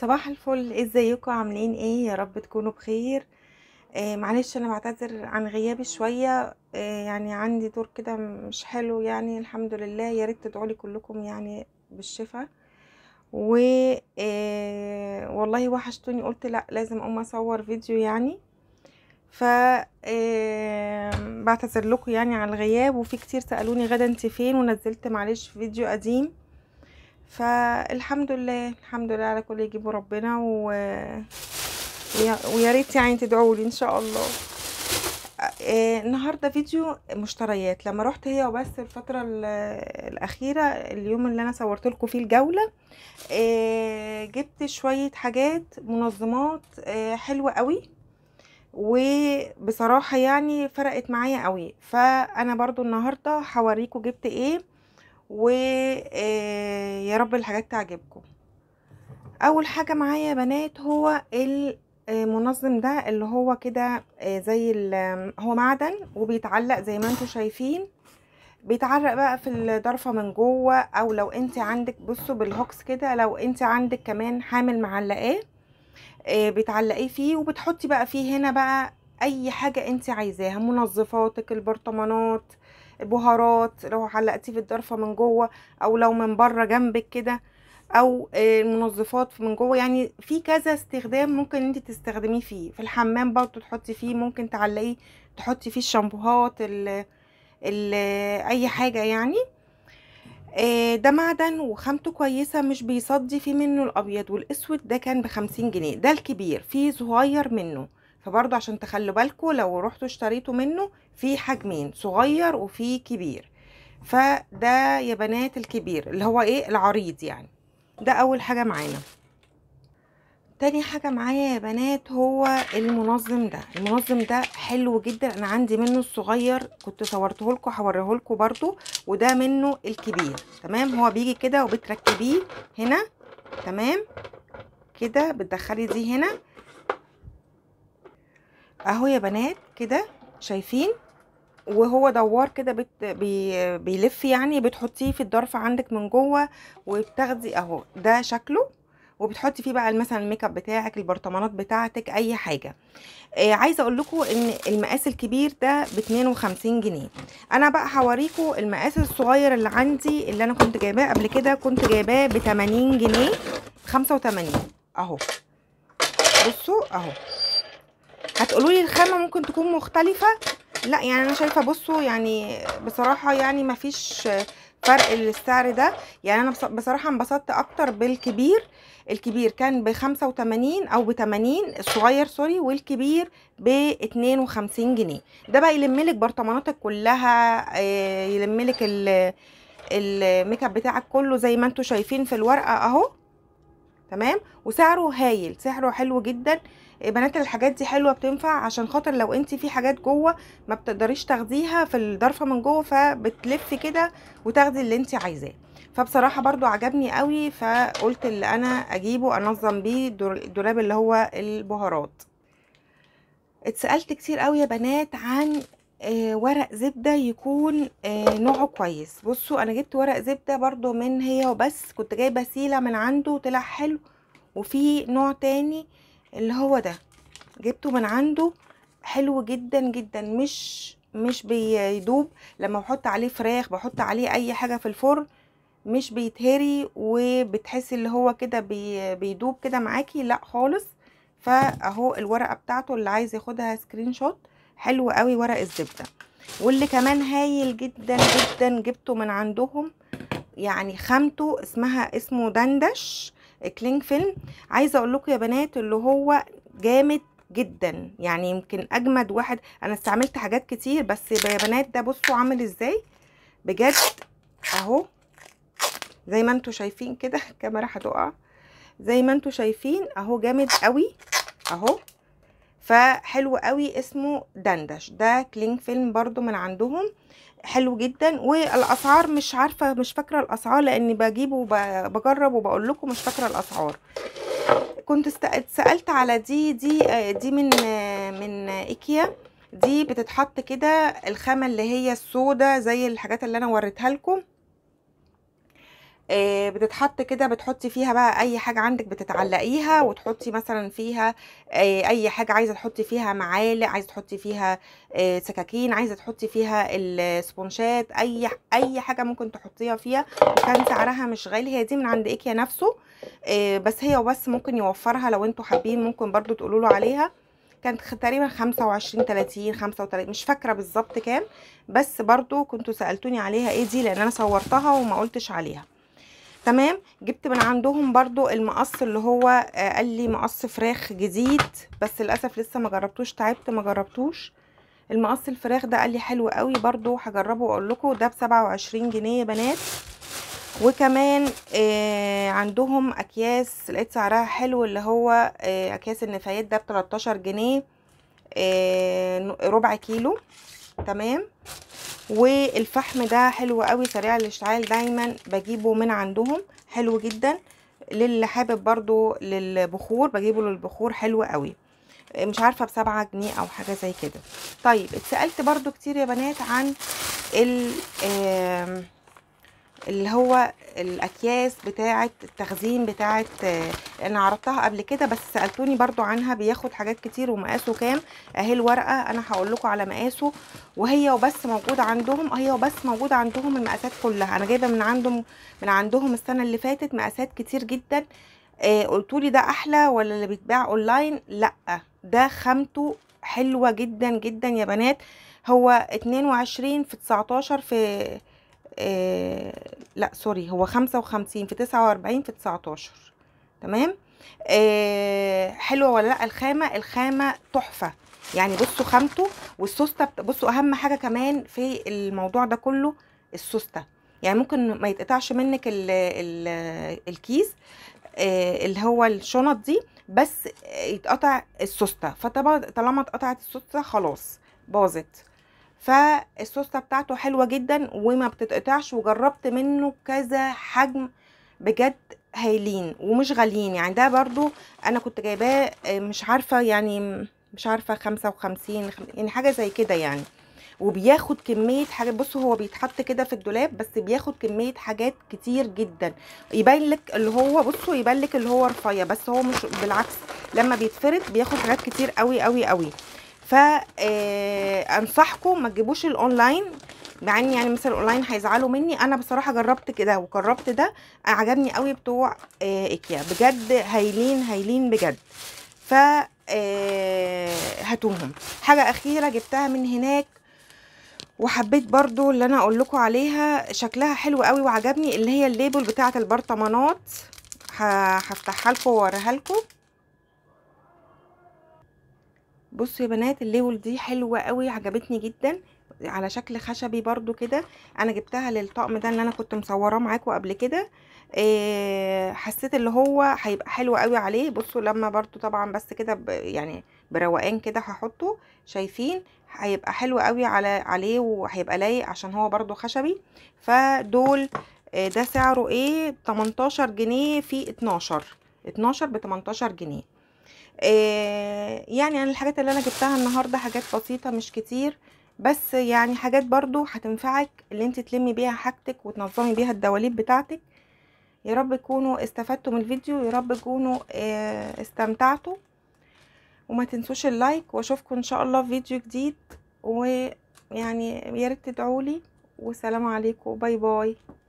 صباح الفل إيه ازيكم عاملين ايه يا رب تكونوا بخير آه معلش انا بعتذر عن غيابي شويه آه يعني عندي دور كده مش حلو يعني الحمد لله يا ريت تدعوا لي كلكم يعني بالشفاء و آه والله وحشتوني قلت لا لازم اقوم اصور فيديو يعني ف آه، بعتذر لكم يعني على الغياب وفي كتير سالوني غدا انت فين ونزلت معلش فيديو قديم فالحمد لله الحمد لله على كل يجيبه ربنا و... ويا ريت يعني تدعوا لي ان شاء الله آه، النهارده فيديو مشتريات لما رحت هي وبس الفتره الاخيره اليوم اللي انا صورت لكم فيه الجوله آه، جبت شويه حاجات منظمات آه، حلوه قوي وبصراحه يعني فرقت معايا قوي فانا برضو النهارده هوريكم جبت ايه ويا آه، رب الحاجات تعجبكم اول حاجه معايا بنات هو آه، المنظم ده اللي هو كده آه، زي هو معدن وبيتعلق زي ما انتم شايفين بيتعرق بقى في الضرفه من جوه او لو انت عندك بصوا بالهوكس كده لو انت عندك كمان حامل معلقاه بتعلقيه فيه وبتحطي بقى فيه هنا بقى اي حاجه انت عايزاها منظفاتك البرطمانات بهارات لو علقتيه في الضرفه من جوه او لو من بره جنبك كده او المنظفات آه، من جوه يعني في كذا استخدام ممكن انت تستخدميه فيه في الحمام برضو تحطي فيه ممكن تعلقيه تحطي فيه الشامبوهات ال اي حاجه يعني آه، ده معدن وخامته كويسه مش بيصدي فيه منه الابيض والاسود ده كان بخمسين جنيه ده الكبير فيه صغير منه فبرضو عشان تخلوا بالكم لو رحتوا اشتريتوا منه في حجمين صغير وفي كبير فده يا بنات الكبير اللي هو ايه العريض يعني ده اول حاجه معانا تاني حاجة معايا يا بنات هو المنظم ده المنظم ده حلو جدا انا عندي منه الصغير كنت صورته لكم هوريه لكم برده وده منه الكبير تمام هو بيجي كده وبتركبيه هنا تمام كده بتدخلي دي هنا اهو يا بنات كده شايفين وهو دوار كده بت... بي... بيلف يعني بتحطيه في الظرف عندك من جوه وبتاخدي اهو ده شكله وبتحطي فيه بقى مثلا الميك اب بتاعك البرطمانات بتاعتك اي حاجه آه عايزه اقول لكم ان المقاس الكبير ده ب 52 جنيه انا بقى هوريكم المقاس الصغير اللي عندي اللي انا كنت جايباه قبل كده كنت جايباه ب 80 جنيه 85 اهو بصوا اهو هتقولوا لي الخامه ممكن تكون مختلفه لا يعني انا شايفه بصوا يعني بصراحه يعني مفيش فرق للسعر ده يعني انا بصراحه انبسطت اكتر بالكبير الكبير كان ب 85 او ب 80 الصغير سوري والكبير ب 52 جنيه ده بقى يلملك برطماناتك كلها آه، يلملك الميك اب بتاعك كله زي ما انتم شايفين في الورقه اهو تمام وسعره هايل سعره حلو جدا بنات الحاجات دي حلوه بتنفع عشان خاطر لو انت في حاجات جوه ما بتقدريش تاخديها في الضرفه من جوه فبتلفي كده وتاخدي اللي انت عايزاه فبصراحه برضو عجبني قوي فقلت اللي انا اجيبه انظم بيه الدولاب اللي هو البهارات اتسالت كتير قوي يا بنات عن آه، ورق زبدة يكون آه، نوعه كويس بصوا انا جبت ورق زبدة برضو من هي وبس كنت جايبة سيلة من عنده طلع حلو وفي نوع تاني آه اللي هو ده جبته من عنده حلو جدا جدا مش مش بيدوب لما بحط عليه فراخ بحط عليه اي حاجه في الفرن مش بيتهري وبتحس اللي هو كده بي بيدوب كده معاكي لا خالص فاهو الورقه بتاعته اللي عايز ياخدها سكرين شوت حلو قوي ورق الزبده واللي كمان هايل جدا جدا جبته من عندهم يعني خامته اسمها اسمه دندش كلينج فيلم عايزه اقول لكم يا بنات اللي هو جامد جدا يعني يمكن اجمد واحد انا استعملت حاجات كتير بس يا بنات ده بصوا عامل ازاي بجد اهو زي ما انتم شايفين كده الكاميرا هتقع زي ما انتم شايفين اهو جامد قوي اهو فحلو قوي اسمه دندش ده كلينج فيلم برضو من عندهم حلو جدا والاسعار مش عارفه مش فاكره الاسعار لاني بجيبه وبجرب وبقول لكم مش فاكره الاسعار كنت سالت على دي دي دي من من ايكيا دي بتتحط كده الخامه اللي هي السودة زي الحاجات اللي انا وريتها لكم آه، بتتحط كده بتحطي فيها بقى اي حاجه عندك بتتعلقيها وتحطي مثلا فيها آه، اي حاجه عايزه تحطي فيها معالق عايزه تحطي فيها آه، سكاكين عايزه تحطي فيها السبونشات اي اي حاجه ممكن تحطيها فيها وكان سعرها مش غالي هي دي من عند ايكيا نفسه بس هي وبس ممكن يوفرها لو انتوا حابين ممكن برضو تقولوا له عليها كانت تقريبا 25 30 35 مش فاكره بالظبط كام بس برضو كنتوا سالتوني عليها ايه دي لان انا صورتها وما قلتش عليها تمام جبت من عندهم برضو المقص اللي هو آه، قال لي مقص فراخ جديد بس للاسف لسه ما جربتوش تعبت ما جربتوش المقص الفراخ ده قال لي حلو قوي برضو هجربه واقول لكم ده ب 27 جنيه يا بنات وكمان آه عندهم اكياس لقيت سعرها حلو اللي هو آه اكياس النفايات ده ب 13 جنيه آه ربع كيلو تمام والفحم ده حلو قوي سريع الاشتعال دايما بجيبه من عندهم حلو جدا للي حابب برضو للبخور بجيبه للبخور حلو قوي مش عارفه بسبعة جنيه او حاجه زي كده طيب اتسالت برضو كتير يا بنات عن ال اللي هو الاكياس بتاعه التخزين بتاعه آه، انا عرضتها قبل كده بس سالتوني برضو عنها بياخد حاجات كتير ومقاسه كام اهي الورقه انا هقول لكم على مقاسه وهي وبس موجوده عندهم هي وبس موجوده عندهم المقاسات كلها انا جايبه من عندهم من عندهم السنه اللي فاتت مقاسات كتير جدا آه، قلتوا لي ده احلى ولا اللي بيتباع اونلاين لا ده خامته حلوه جدا جدا يا بنات هو 22 في 19 في آه، لا سوري هو خمسة وخمسين في تسعة وأربعين في تسعتاشر تمام آه حلوة ولا لأ الخامة الخامة تحفة يعني بصوا خامته والسوستة بصوا أهم حاجة كمان في الموضوع ده كله السوستة يعني ممكن ما يتقطعش منك الـ الـ الكيس آه، اللي هو الشنط دي بس يتقطع السوستة فطبعا طالما اتقطعت السوستة خلاص باظت فالسوسته بتاعته حلوه جدا وما بتتقطعش وجربت منه كذا حجم بجد هايلين ومش غاليين يعني ده برضو انا كنت جايباه آه، مش عارفه يعني مش عارفه خمسة وخمسين يعني حاجه زي كده يعني وبياخد كميه حاجات بصوا هو بيتحط كده في الدولاب بس بياخد كميه حاجات كتير جدا يبان لك اللي هو بصوا يبان لك اللي هو رفيع بس هو مش بالعكس لما بيتفرد بياخد حاجات كتير قوي قوي قوي فانصحكم آه، ما تجيبوش الاونلاين مع اني يعني مثلا الاونلاين هيزعلوا مني انا بصراحه جربت كده وجربت ده عجبني قوي بتوع آه، ايكيا بجد هايلين هايلين بجد ف آه، هاتوهم حاجه اخيره جبتها من هناك وحبيت برضو اللي انا اقول لكم عليها شكلها حلو قوي وعجبني اللي هي الليبل بتاعه البرطمانات هفتحها لكم واوريها لكم بصوا يا بنات الليول دي حلوه قوي عجبتني جدا على شكل خشبي برضو كده انا جبتها للطقم ده اللي انا كنت مصوراه معاكم قبل كده إيه حسيت اللي هو هيبقى حلو قوي عليه بصوا لما برضو طبعا بس كده يعني بروقان كده هحطه شايفين هيبقى حلو قوي على عليه وهيبقى لايق عشان هو برضو خشبي فدول ده سعره ايه 18 جنيه في 12 12 ب 18 جنيه آه، يعني انا الحاجات اللي انا جبتها النهارده حاجات بسيطه مش كتير بس يعني حاجات برضو هتنفعك اللي انت تلمي بيها حاجتك وتنظمي بيها الدواليب بتاعتك يا رب تكونوا استفدتوا من الفيديو يا رب تكونوا آه، استمتعتوا وما تنسوش اللايك واشوفكم ان شاء الله في فيديو جديد ويعني يا ريت تدعولي والسلام عليكم باي باي